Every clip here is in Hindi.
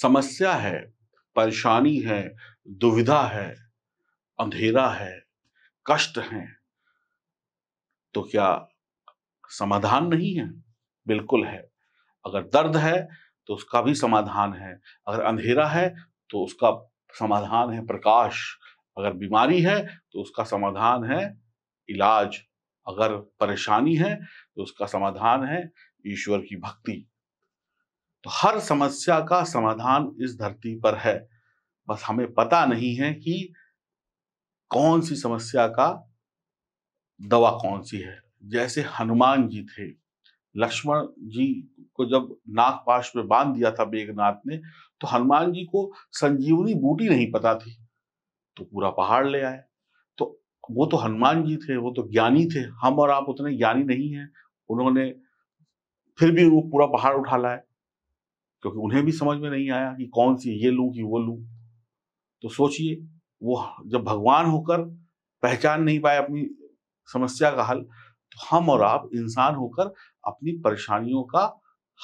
समस्या है परेशानी है दुविधा है अंधेरा है कष्ट है तो क्या समाधान नहीं है बिल्कुल है अगर दर्द है तो उसका भी समाधान है अगर अंधेरा है तो उसका समाधान है प्रकाश अगर बीमारी है तो उसका समाधान है इलाज अगर परेशानी है तो उसका समाधान है ईश्वर की भक्ति तो हर समस्या का समाधान इस धरती पर है बस हमें पता नहीं है कि कौन सी समस्या का दवा कौन सी है जैसे हनुमान जी थे लक्ष्मण जी को जब नागपाश में बांध दिया था मेघनाथ ने तो हनुमान जी को संजीवनी बूटी नहीं पता थी तो पूरा पहाड़ ले आए तो वो तो हनुमान जी थे वो तो ज्ञानी थे हम और आप उतने ज्ञानी नहीं हैं उन्होंने फिर भी वो पूरा पहाड़ उठा लाया क्योंकि उन्हें भी समझ में नहीं आया कि कौन सी ये लूं कि वो लूं तो सोचिए वो जब भगवान होकर पहचान नहीं पाए अपनी समस्या का हल तो हम और आप इंसान होकर अपनी परेशानियों का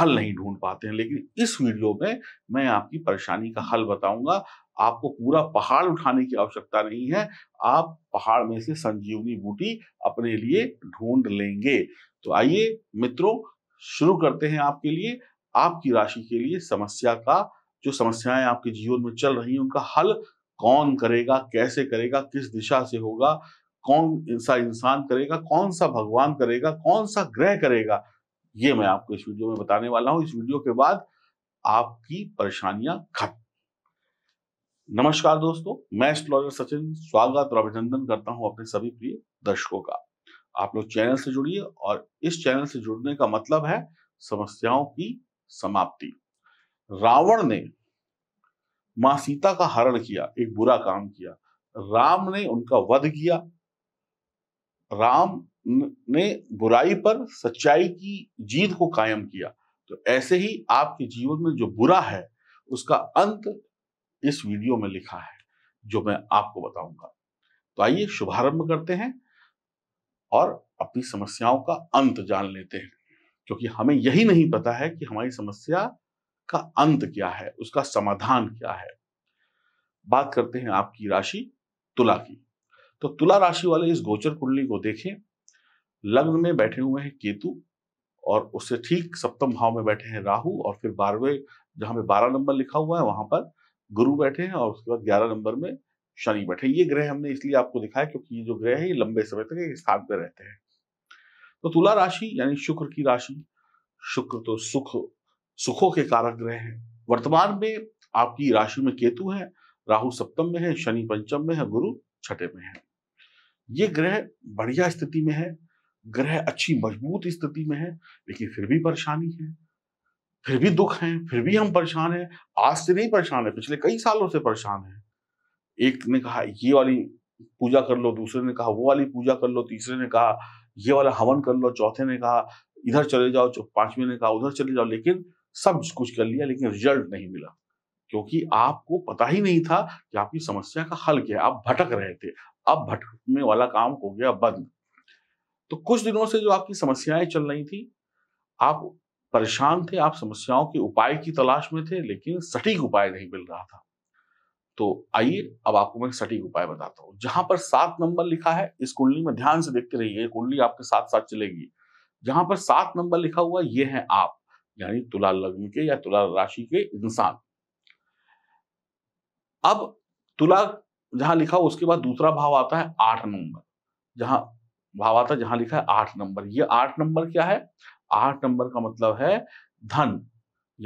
हल नहीं ढूंढ पाते हैं लेकिन इस वीडियो में मैं आपकी परेशानी का हल बताऊंगा आपको पूरा पहाड़ उठाने की आवश्यकता नहीं है आप पहाड़ में से संजीवनी बूटी अपने लिए ढूंढ लेंगे तो आइए मित्रों शुरू करते हैं आपके लिए आपकी राशि के लिए समस्या का जो समस्याएं आपके जीवन में चल रही हैं उनका हल कौन करेगा कैसे करेगा किस दिशा से होगा कौन सा इंसान करेगा कौन सा भगवान करेगा कौन सा ग्रह करेगा ये मैं आपको इस वीडियो में बताने वाला हूं इस वीडियो के बाद आपकी परेशानियां खत्म नमस्कार दोस्तों मैं एस्ट्रोलॉजर सचिन स्वागत और अभिनंदन करता हूं अपने सभी प्रिय दर्शकों का आप लोग चैनल से जुड़िए और इस चैनल से जुड़ने का मतलब है समस्याओं की समाप्ति रावण ने मां सीता का हरण किया एक बुरा काम किया राम ने उनका वध किया राम ने बुराई पर सच्चाई की जीत को कायम किया तो ऐसे ही आपके जीवन में जो बुरा है उसका अंत इस वीडियो में लिखा है जो मैं आपको बताऊंगा तो आइए शुभारंभ करते हैं और अपनी समस्याओं का अंत जान लेते हैं क्योंकि हमें यही नहीं पता है कि हमारी समस्या का अंत क्या है उसका समाधान क्या है बात करते हैं आपकी राशि तुला की तो तुला राशि वाले इस गोचर कुंडली को देखें लग्न में बैठे हुए हैं केतु और उससे ठीक सप्तम भाव में बैठे हैं राहु और फिर बारहवें जहां पे बारह नंबर लिखा हुआ है वहां पर गुरु बैठे हैं और उसके बाद ग्यारह नंबर में शनि बैठे ये ग्रह हमने इसलिए आपको दिखाया क्योंकि ये जो ग्रह है ये लंबे समय तक एक स्थान पर रहते हैं तो तुला राशि यानी शुक्र की राशि शुक्र तो सुख सुखों के कारक ग्रह हैं वर्तमान में आपकी राशि में केतु है राहु सप्तम में है शनि पंचम में है गुरु छठे में है ये ग्रह बढ़िया स्थिति में है ग्रह अच्छी मजबूत स्थिति में है लेकिन फिर भी परेशानी है फिर भी दुख है फिर भी हम परेशान हैं आज से नहीं परेशान है पिछले कई सालों से परेशान है एक ने कहा ये वाली पूजा कर लो दूसरे ने कहा वो वाली पूजा कर लो तीसरे ने कहा ये वाला हवन कर लो चौथे ने कहा इधर चले जाओ पांचवें ने कहा उधर चले जाओ लेकिन सब कुछ कर लिया लेकिन रिजल्ट नहीं मिला क्योंकि आपको पता ही नहीं था कि आपकी समस्या का हल क्या है आप भटक रहे थे अब भटकने वाला काम हो गया बंद तो कुछ दिनों से जो आपकी समस्याएं चल रही थी आप परेशान थे आप समस्याओं के उपाय की तलाश में थे लेकिन सटीक उपाय नहीं मिल रहा था तो आइए अब आपको मैं सटीक उपाय बताता हूँ जहां पर सात नंबर लिखा है इस कुंडली में ध्यान से देखते रहिए कुंडली आपके साथ साथ चलेगी जहां पर सात नंबर लिखा हुआ ये है आप यानी तुला लग्न के या तुला राशि के इंसान अब तुला जहां लिखा उसके बाद दूसरा भाव आता है आठ नंबर जहां भाव आता है जहां लिखा है आठ नंबर ये आठ नंबर क्या है आठ नंबर का मतलब है धन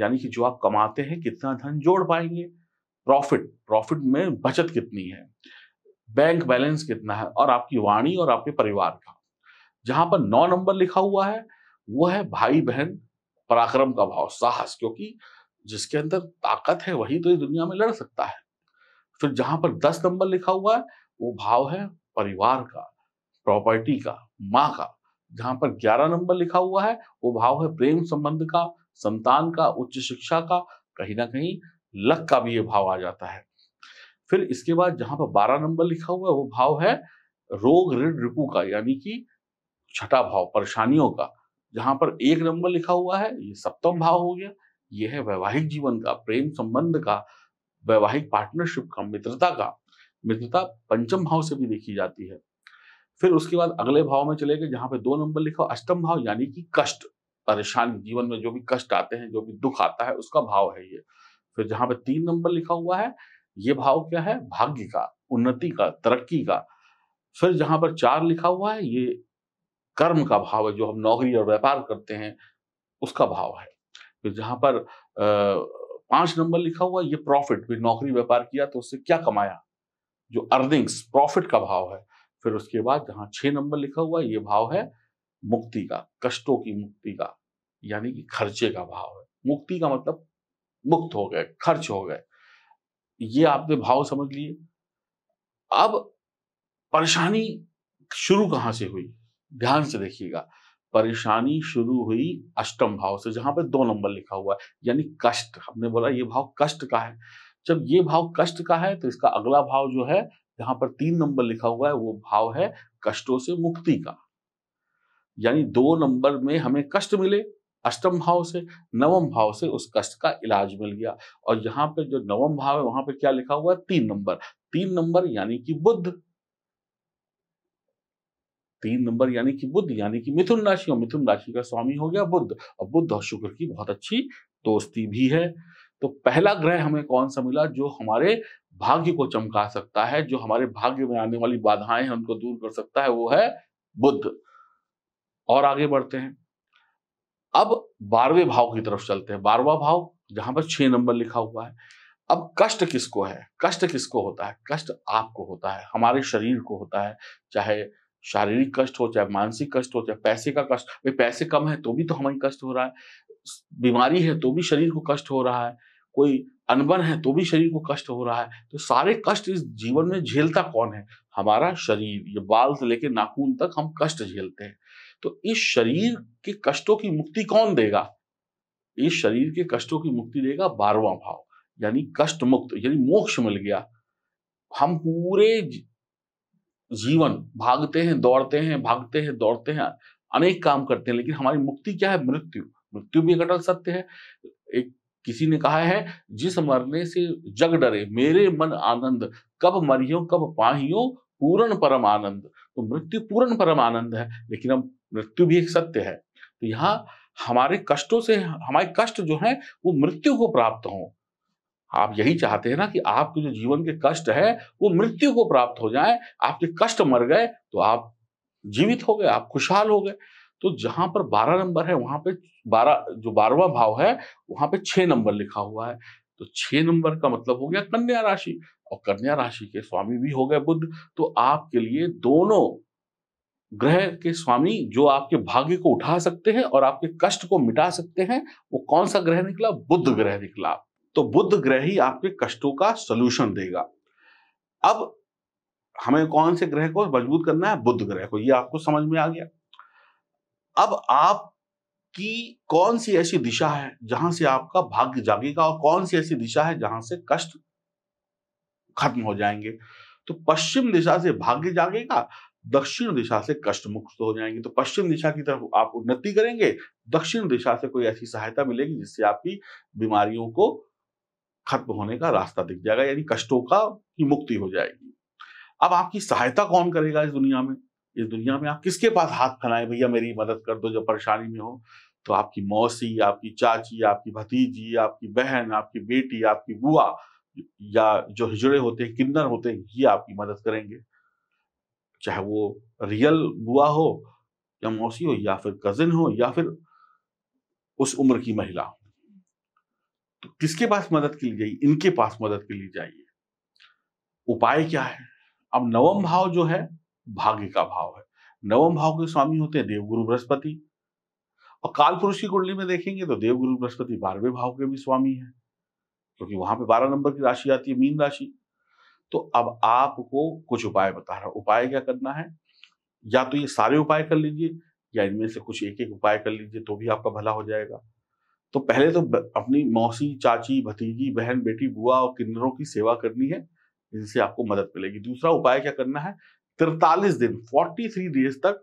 यानी कि जो आप कमाते हैं कितना धन जोड़ पाएंगे प्रॉफिट प्रॉफिट में बचत कितनी है बैंक बैलेंस कितना है और आपकी वाणी और आपके परिवार का जहां पर नौ नंबर लिखा हुआ है वह है भाई बहन पराक्रम का भाव साहस क्योंकि जिसके अंदर ताकत है वही तो इस दुनिया में लड़ सकता है फिर जहां पर दस नंबर लिखा हुआ है वो भाव है परिवार का प्रॉपर्टी का माँ का जहां पर ग्यारह नंबर लिखा हुआ है वो भाव है प्रेम संबंध का संतान का उच्च शिक्षा का कहीं ना कहीं लक का भी ये भाव आ जाता है फिर इसके बाद जहां पर बारह नंबर लिखा हुआ है वो भाव है रोग ऋण रिपु का यानी कि छठा भाव परेशानियों का जहां पर एक नंबर लिखा हुआ है ये सप्तम भाव हो गया ये है वैवाहिक जीवन का प्रेम संबंध का वैवाहिक पार्टनरशिप का मित्रता का मित्रता पंचम भाव से भी देखी जाती है फिर उसके बाद अगले भाव में चले गए जहां पे दो नंबर लिखा अष्टम भाव यानी कि कष्ट परेशानी जीवन में जो भी कष्ट आते हैं जो भी दुख आता है उसका भाव है ये फिर जहां पे तीन नंबर लिखा हुआ है ये भाव क्या है भाग्य का उन्नति का तरक्की का फिर जहां पर चार लिखा हुआ है ये कर्म का भाव है जो हम नौकरी और व्यापार करते हैं उसका भाव है फिर जहां पर पांच नंबर लिखा हुआ ये प्रॉफिट फिर नौकरी व्यापार किया तो उससे क्या कमाया जो अर्निंग्स प्रॉफिट का भाव है फिर उसके बाद जहां छह नंबर लिखा हुआ है ये भाव है मुक्ति का कष्टों की मुक्ति का यानी कि खर्चे का भाव है मुक्ति का मतलब मुक्त हो गए खर्च हो गए ये आपने भाव समझ लिए अब परेशानी शुरू कहां से हुई ध्यान से देखिएगा परेशानी शुरू हुई अष्टम भाव से जहां पे दो नंबर लिखा हुआ है यानी कष्ट हमने बोला ये भाव कष्ट का है जब ये भाव कष्ट का है तो इसका अगला भाव जो है जहां पर तीन नंबर लिखा हुआ है वो भाव है कष्टों से मुक्ति का यानी दो नंबर में हमें कष्ट मिले अष्टम भाव से नवम भाव से उस कष्ट का इलाज मिल गया और यहाँ पे जो नवम भाव है वहां पे क्या लिखा हुआ है तीन नंबर तीन नंबर यानी कि बुद्ध तीन नंबर यानी कि बुद्ध यानी कि मिथुन राशि और मिथुन राशि का स्वामी हो गया बुद्ध और बुद्ध और शुक्र की बहुत अच्छी दोस्ती भी है तो पहला ग्रह हमें कौन सा मिला जो हमारे भाग्य को चमका सकता है जो हमारे भाग्य में आने वाली बाधाएं हैं उनको दूर कर सकता है वो है बुद्ध और आगे बढ़ते हैं बारहवें भाव की तरफ चलते हैं बारहवा भाव जहां पर छह नंबर लिखा हुआ है अब कष्ट किसको है कष्ट किसको होता है कष्ट आपको होता है हमारे शरीर को होता है चाहे शारीरिक कष्ट हो चाहे मानसिक कष्ट हो चाहे पैसे का कष्ट भाई पैसे कम है तो भी तो हमारी कष्ट हो रहा है बीमारी है तो भी शरीर को कष्ट हो रहा है कोई अनबन है तो भी शरीर को कष्ट हो रहा है तो सारे कष्ट इस जीवन में झेलता कौन है हमारा शरीर ये बाल से लेकर नाखून तक हम कष्ट झेलते हैं तो इस शरीर के कष्टों की मुक्ति कौन देगा इस शरीर के कष्टों की मुक्ति देगा बारवा भाव यानी कष्ट मुक्त यानी मोक्ष मिल गया हम पूरे जीवन भागते हैं दौड़ते हैं भागते हैं दौड़ते हैं अनेक काम करते हैं लेकिन हमारी मुक्ति क्या है मृत्यु मृत्यु भी एक अटल सत्य है एक किसी ने कहा है जिस मरने से जग डरे मेरे मन आनंद कब मरियो कब पाहियो पूर्ण परम आनंद तो मृत्यु पूर्ण परम आनंद है लेकिन अब मृत्यु भी एक सत्य है तो यहाँ हमारे कष्टों से हमारे कष्ट जो है वो मृत्यु को प्राप्त हो आप यही चाहते हैं ना कि आपके जो जीवन के कष्ट है वो मृत्यु को प्राप्त हो जाए आपके कष्ट मर गए तो आप जीवित हो गए आप खुशहाल हो गए तो जहां पर बारह नंबर है वहां पे बारह जो बारहवा भाव है वहां पे छह नंबर लिखा हुआ है तो छह नंबर का मतलब हो गया कन्या राशि और कन्या राशि के स्वामी भी हो गए बुद्ध तो आपके लिए दोनों ग्रह के स्वामी जो आपके भाग्य को उठा सकते हैं और आपके कष्ट को मिटा सकते हैं वो कौन सा ग्रह निकला बुद्ध ग्रह निकला तो बुद्ध ग्रह ही आपके कष्टों का सोल्यूशन देगा अब हमें कौन से ग्रह को मजबूत करना है बुद्ध ग्रह को ये आपको समझ में आ गया अब आप कि कौन सी ऐसी दिशा है जहां से आपका भाग्य जागेगा और कौन सी ऐसी दिशा है जहां से कष्ट खत्म हो जाएंगे तो पश्चिम दिशा से भाग्य जागेगा दक्षिण दिशा से कष्ट मुक्त हो जाएंगे तो पश्चिम दिशा की तरफ आप उन्नति करेंगे दक्षिण दिशा से कोई ऐसी सहायता मिलेगी जिससे आपकी बीमारियों को खत्म होने का रास्ता दिख जाएगा यानी कष्टों का की मुक्ति हो जाएगी अब आपकी सहायता कौन करेगा इस दुनिया में इस दुनिया में आप किसके पास हाथ फैलाएं भैया मेरी मदद कर दो जब परेशानी में हो तो आपकी मौसी आपकी चाची आपकी भतीजी आपकी बहन आपकी बेटी आपकी बुआ या जो हिजड़े होते हैं किन्नर होते हैं ये आपकी मदद करेंगे चाहे वो रियल बुआ हो या मौसी हो या फिर कजिन हो या फिर उस उम्र की महिला हो तो किसके पास मदद के लिए जाइए इनके पास मदद के लिए जाइए उपाय क्या है अब नवम भाव जो है भाग्य का भाव है नवम भाव के स्वामी होते हैं देवगुरु बृहस्पति और काल पुरुष की कुंडली में देखेंगे तो देवगुरु बृहस्पति बारहवें भाव के भी स्वामी है क्योंकि वहां पे बारह नंबर की राशि आती है मीन राशि तो अब आपको कुछ उपाय बता रहा उपाय क्या करना है या तो ये सारे उपाय कर लीजिए या इनमें से कुछ एक एक उपाय कर लीजिए तो भी आपका भला हो जाएगा तो पहले तो अपनी मौसी चाची भतीजी बहन बेटी बुआ और किन्नरों की सेवा करनी है इनसे आपको मदद मिलेगी दूसरा उपाय क्या करना है तिरतालीस दिन फोर्टी थ्री डेज तक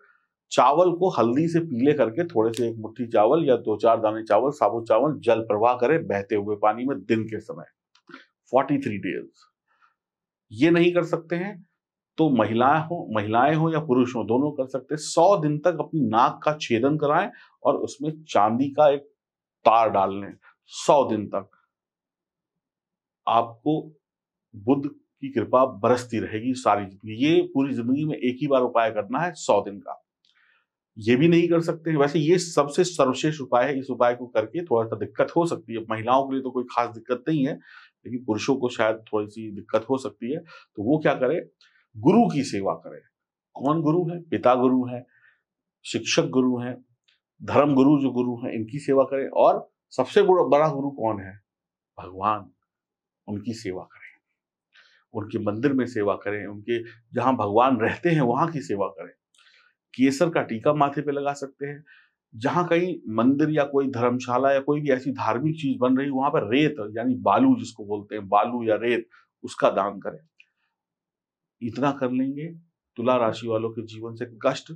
चावल को हल्दी से पीले करके थोड़े से एक मुट्ठी चावल या दो चार दाने चावल साबुत चावल जल प्रवाह करें बहते हुए पानी में दिन के समय 43 डेज ये नहीं कर सकते हैं तो महिलाएं हो महिलाएं हो या पुरुष हो दोनों कर सकते हैं सौ दिन तक अपनी नाक का छेदन कराएं और उसमें चांदी का एक तार डाल लें सौ दिन तक आपको बुद्ध की कृपा बरसती रहेगी सारी जिंदगी ये पूरी जिंदगी में एक ही बार उपाय करना है सौ दिन का ये भी नहीं कर सकते वैसे ये सबसे सर्वश्रेष्ठ उपाय है इस उपाय को करके थोड़ा सा दिक्कत हो सकती है महिलाओं के लिए तो कोई खास दिक्कत नहीं है लेकिन पुरुषों को शायद थोड़ी सी दिक्कत हो सकती है तो वो क्या करे गुरु की सेवा करे कौन गुरु है पिता गुरु है शिक्षक गुरु है धर्म गुरु जो गुरु है इनकी सेवा करें और सबसे बड़ा गुरु कौन है भगवान उनकी सेवा करें उनके मंदिर में सेवा करें उनके जहां भगवान रहते हैं वहां की सेवा करें केसर का टीका माथे पे लगा सकते हैं जहां कहीं मंदिर या कोई धर्मशाला या कोई भी ऐसी धार्मिक चीज बन रही वहां पर रेत यानी बालू जिसको बोलते हैं बालू या रेत उसका दान करें इतना कर लेंगे तुला राशि वालों के जीवन से कष्ट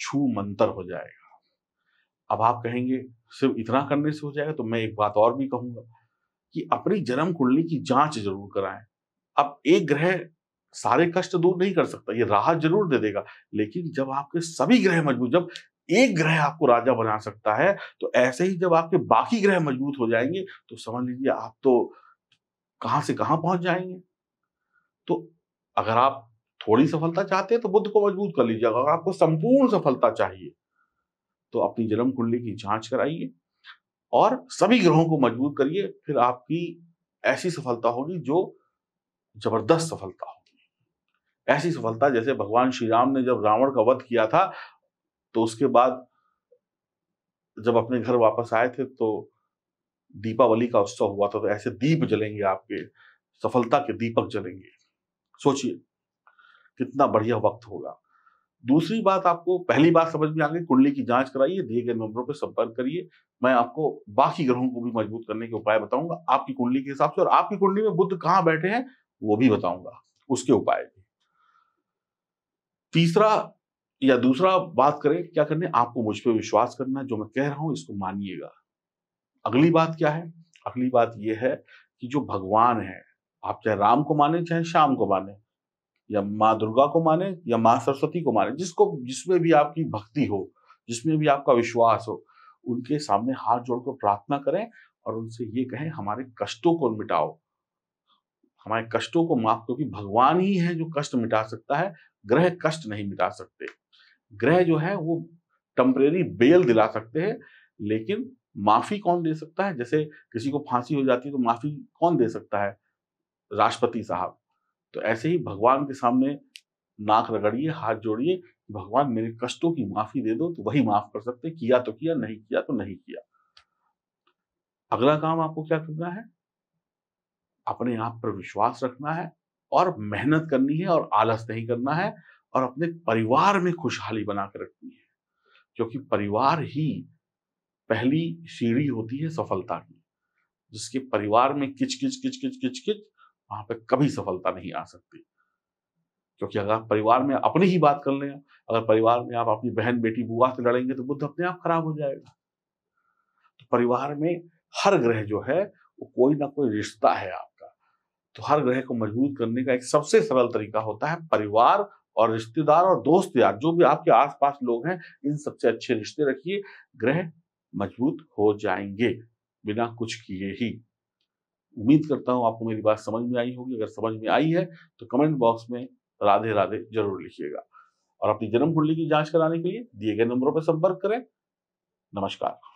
छू मंतर हो जाएगा अब आप कहेंगे सिर्फ इतना करने से हो जाएगा तो मैं एक बात और भी कहूंगा कि अपनी जन्म कुंडली की जांच जरूर कराएं अब एक ग्रह सारे कष्ट दूर नहीं कर सकता ये राहत जरूर दे देगा लेकिन जब आपके सभी ग्रह मजबूत जब एक ग्रह आपको राजा बना सकता है तो ऐसे ही जब आपके बाकी ग्रह मजबूत हो जाएंगे तो समझ लीजिए आप तो कहां से कहां पहुंच जाएंगे तो अगर आप थोड़ी सफलता चाहते हैं तो बुद्ध को मजबूत कर लीजिए अगर आपको संपूर्ण सफलता चाहिए तो अपनी जन्म कुंडली की जांच कराइए और सभी ग्रहों को मजबूत करिए फिर आपकी ऐसी सफलता होगी जो जबरदस्त सफलता हो ऐसी सफलता जैसे भगवान श्री राम ने जब रावण का वध किया था तो उसके बाद जब अपने घर वापस आए थे तो दीपावली का उत्सव हुआ था तो ऐसे दीप जलेंगे आपके सफलता के दीपक जलेंगे सोचिए कितना बढ़िया वक्त होगा दूसरी बात आपको पहली बात समझ में आ गई कुंडली की जांच कराइए दिए गए नंबरों पर संपर्क करिए मैं आपको बाकी ग्रहों को भी मजबूत करने के उपाय बताऊंगा आपकी कुंडली के हिसाब से और आपकी कुंडली में बुद्ध कहाँ बैठे हैं वो भी बताऊंगा उसके उपाय भी तीसरा या दूसरा बात करें क्या करने आपको मुझ पर विश्वास करना जो मैं कह रहा हूं इसको मानिएगा अगली बात क्या है अगली बात यह है कि जो भगवान है आप चाहे राम को माने चाहे श्याम को माने या माँ दुर्गा को माने या माँ सरस्वती को माने जिसको जिसमें भी आपकी भक्ति हो जिसमें भी आपका विश्वास हो उनके सामने हाथ जोड़कर प्रार्थना करें और उनसे ये कहें हमारे कष्टों को मिटाओ हमारे कष्टों को माफ क्योंकि भगवान ही है जो कष्ट मिटा सकता है ग्रह कष्ट नहीं मिटा सकते ग्रह जो है वो टम्परेरी बेल दिला सकते हैं लेकिन माफी कौन दे सकता है जैसे किसी को फांसी हो जाती है तो माफी कौन दे सकता है राष्ट्रपति साहब तो ऐसे ही भगवान के सामने नाक रगड़िए हाथ जोड़िए भगवान मेरे कष्टों की माफी दे दो तो वही माफ कर सकते किया तो किया नहीं किया तो नहीं किया अगला काम आपको क्या करना है अपने आप पर विश्वास रखना है और मेहनत करनी है और आलस नहीं करना है और अपने परिवार में खुशहाली बना कर रखनी है क्योंकि परिवार ही पहली सीढ़ी होती है सफलता की जिसके परिवार में किच किच किच किच किच किच वहां पे कभी सफलता नहीं आ सकती क्योंकि अगर आप परिवार में अपनी ही बात कर ले अगर परिवार में आप अपनी बहन बेटी बुआ से लड़ेंगे तो बुद्ध अपने आप खराब हो जाएगा तो परिवार में हर ग्रह जो है वो कोई ना कोई रिश्ता है आप तो हर ग्रह को मजबूत करने का एक सबसे सरल तरीका होता है परिवार और रिश्तेदार और दोस्त यार जो भी आपके आसपास लोग हैं इन सबसे अच्छे रिश्ते रखिए ग्रह मजबूत हो जाएंगे बिना कुछ किए ही उम्मीद करता हूं आपको मेरी बात समझ में आई होगी अगर समझ में आई है तो कमेंट बॉक्स में राधे राधे जरूर लिखिएगा और अपनी जन्म कुंडली की जांच कराने के लिए दिए गए नंबरों पर संपर्क करें नमस्कार